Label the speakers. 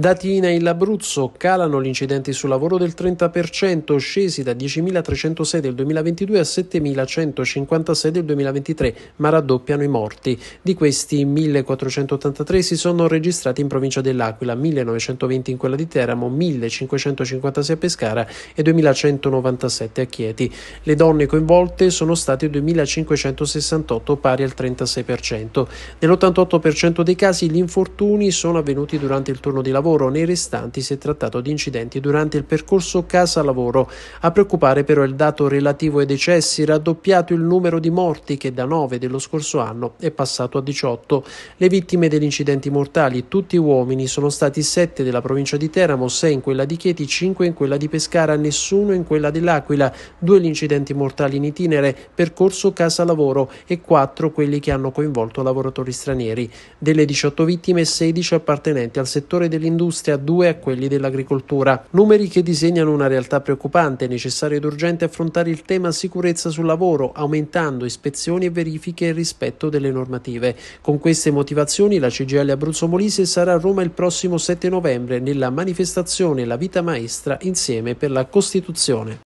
Speaker 1: Dati INA in Abruzzo calano gli incidenti sul lavoro del 30%, scesi da 10.306 del 2022 a 7.156 del 2023, ma raddoppiano i morti. Di questi 1.483 si sono registrati in provincia dell'Aquila, 1.920 in quella di Teramo, 1.556 a Pescara e 2.197 a Chieti. Le donne coinvolte sono state 2.568, pari al 36%. Nell'88% dei casi gli infortuni sono avvenuti durante il turno di lavoro lavoro nei restanti si è trattato di incidenti durante il percorso casa-lavoro. A preoccupare però il dato relativo ai decessi, raddoppiato il numero di morti che da 9 dello scorso anno è passato a 18. Le vittime degli incidenti mortali, tutti uomini, sono stati 7 della provincia di Teramo, 6 in quella di Chieti, 5 in quella di Pescara, nessuno in quella dell'Aquila, 2 gli incidenti mortali in itinere, percorso casa-lavoro e 4 quelli che hanno coinvolto lavoratori stranieri. Delle 18 vittime, 16 appartenenti al settore dell'industria dell'industria, due a quelli dell'agricoltura. Numeri che disegnano una realtà preoccupante, È necessario ed urgente affrontare il tema sicurezza sul lavoro, aumentando ispezioni e verifiche e rispetto delle normative. Con queste motivazioni la CGL Abruzzo Molise sarà a Roma il prossimo 7 novembre nella manifestazione La Vita Maestra insieme per la Costituzione.